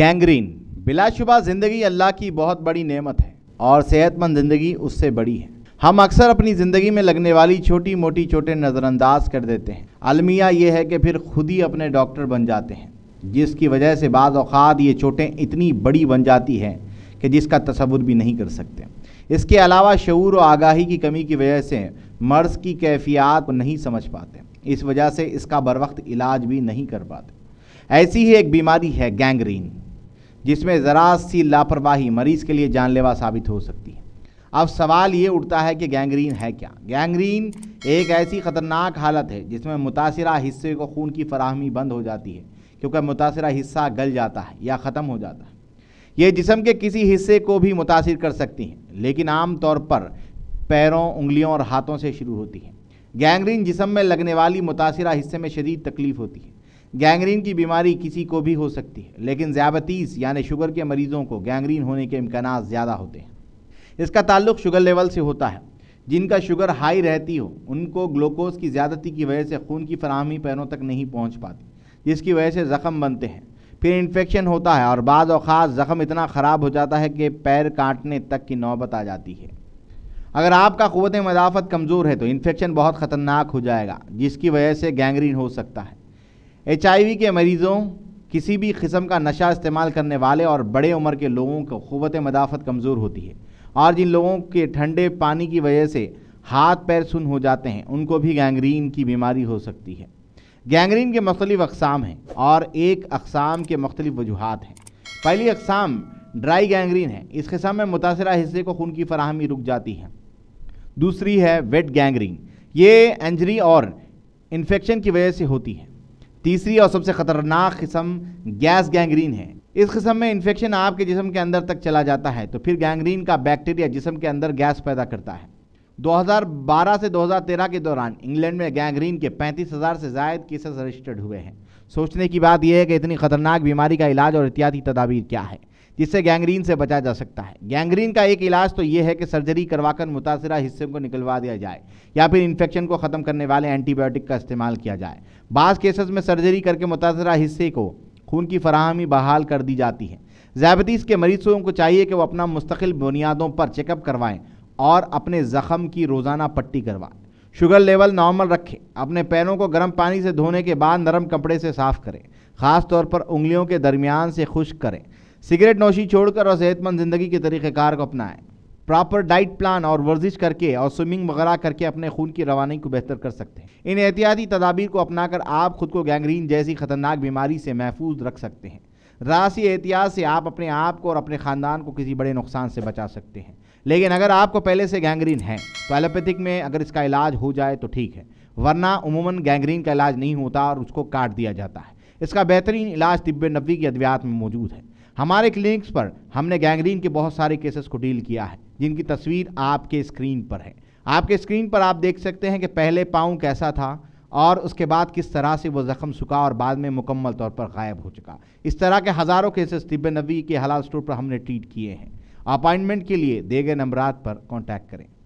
gangrene बिलाशुबा ज़िंदगी अल्लाह की बहुत बड़ी नेमत है और सेहतमंद ज़िंदगी उससे बड़ी है हम अक्सर अपनी ज़िंदगी में लगने वाली छोटी मोटी चोटें नज़रअंदाज कर देते हैं अलमिया ये है कि फिर खुद ही अपने डॉक्टर बन जाते हैं जिसकी वजह से बाद अवत ये चोटें इतनी बड़ी बन जाती हैं कि जिसका तस्वुर भी नहीं कर सकते इसके अलावा शूर और आगाही की कमी की वजह से मर्ज़ की कैफियत नहीं समझ पाते इस वजह से इसका बर वक्त इलाज भी नहीं कर पाते ऐसी ही एक बीमारी है गैंग्रीन जिसमें ज़रा सी लापरवाही मरीज़ के लिए जानलेवा साबित हो सकती है अब सवाल ये उठता है कि गैंग्रीन है क्या गैंग्रीन एक ऐसी ख़तरनाक हालत है जिसमें मुतासर हिस्से को खून की फराहमी बंद हो जाती है क्योंकि मुतासर हिस्सा गल जाता है या ख़त्म हो जाता है ये जिसम के किसी हिस्से को भी मुतासर कर सकती हैं लेकिन आम तौर पर पैरों उंगलियों और हाथों से शुरू होती हैं गैंग्रीन जिसम में लगने वाली मुतासर हिस्से में शदीद तकलीफ़ होती है गैंग्रीन की बीमारी किसी को भी हो सकती है लेकिन ज़्याबतीस यानी शुगर के मरीज़ों को गैंग्रीन होने के इम्कान ज़्यादा होते हैं इसका ताल्लुक शुगर लेवल से होता है जिनका शुगर हाई रहती हो उनको ग्लूकोज की ज़्यादती की वजह से खून की फरहमी पैरों तक नहीं पहुँच पाती जिसकी वजह से ज़ख़म बनते हैं फिर इन्फेक्शन होता है और बाद अवत ज़ख़म इतना ख़राब हो जाता है कि पैर काटने तक की नौबत आ जाती है अगर आपका क़वत मदाफ़त कमज़ोर है तो इन्फेक्शन बहुत ख़तरनाक हो जाएगा जिसकी वजह से गैंग्रीन हो सकता है एच के मरीज़ों किसी भी किस्म का नशा इस्तेमाल करने वाले और बड़े उम्र के लोगों को क़वत मदाफ़त कमज़ोर होती है और जिन लोगों के ठंडे पानी की वजह से हाथ पैर सुन हो जाते हैं उनको भी गैंग्रीन की बीमारी हो सकती है गैंग्रीन के मख्तल अकसाम हैं और एक अकसाम के मुख्तलिफ़ वजूहत हैं पहली अकसाम ड्राई गैंग्रीन है इस किस्म में मुतासर हिस्से को खून की फरहमी रुक जाती है दूसरी है वेट गैंग्रीन ये इंजरी और इन्फेक्शन की वजह से होती है तीसरी और सबसे खतरनाक किस्म गैस गैंग्रीन है इस किस्म में इन्फेक्शन आपके जिसम के अंदर तक चला जाता है तो फिर गैंग्रीन का बैक्टीरिया जिसम के अंदर गैस पैदा करता है 2012 से 2013 के दौरान इंग्लैंड में गैंग्रीन के 35,000 से ज्यादा केसेस रजिस्टर्ड हुए हैं सोचने की बात यह है कि इतनी खतरनाक बीमारी का इलाज और एहतियाती तदाबीर क्या है जिससे गैंग्रीन से बचा जा सकता है गैंग्रीन का एक इलाज तो ये है कि सर्जरी करवाकर मुतासरा हिस्से को निकलवा दिया जाए या फिर इन्फेक्शन को ख़त्म करने वाले एंटीबायोटिक का इस्तेमाल किया जाए बाज़ केसेस में सर्जरी करके मुतासरा हिस्से को खून की फराहमी बहाल कर दी जाती है ज़ायबतीस के मरीजों को चाहिए कि वह अपना मुस्तकिल बुनियादों पर चेकअप करवाएँ और अपने ज़ख़म की रोज़ाना पट्टी करवाएँ शुगर लेवल नॉर्मल रखें अपने पैरों को गर्म पानी से धोने के बाद नरम कपड़े से साफ़ करें ख़ास तौर पर उंगलियों के दरमियान से खुश्क करें सिगरेट नोशी छोड़कर और सेहतमंद ज़िंदगी के तरीक़ेकार को अपनाएं प्रॉपर डाइट प्लान और वर्जिश करके और स्विमिंग वगैरह करके अपने खून की रवानी को बेहतर कर सकते हैं इन एहतियाती तदाबीर को अपनाकर आप खुद को गैंग्रीन जैसी खतरनाक बीमारी से महफूज रख सकते हैं राशि एहतियात से आप अपने आप को और अपने ख़ानदान को किसी बड़े नुकसान से बचा सकते हैं लेकिन अगर आपको पहले से गैंग्रीन है तो एलोपैथिक में अगर इसका इलाज हो जाए तो ठीक है वरना उमूमन गैंग्रीन का इलाज नहीं होता और उसको काट दिया जाता है इसका बेहतरीन इलाज तिब्बे नबी की अद्वियात में मौजूद है हमारे क्लिनिक्स पर हमने गैंग्रीन के बहुत सारे केसेस को डील किया है जिनकी तस्वीर आपके स्क्रीन पर है आपके स्क्रीन पर आप देख सकते हैं कि पहले पाँव कैसा था और उसके बाद किस तरह से वो जख़्म सुखा और बाद में मुकम्मल तौर पर गायब हो चुका इस तरह के हज़ारों केसेस तिब नबी के हलाल स्टोर पर हमने ट्रीट किए हैं अपॉइंटमेंट के लिए दिए गए नंबरात पर कॉन्टैक्ट करें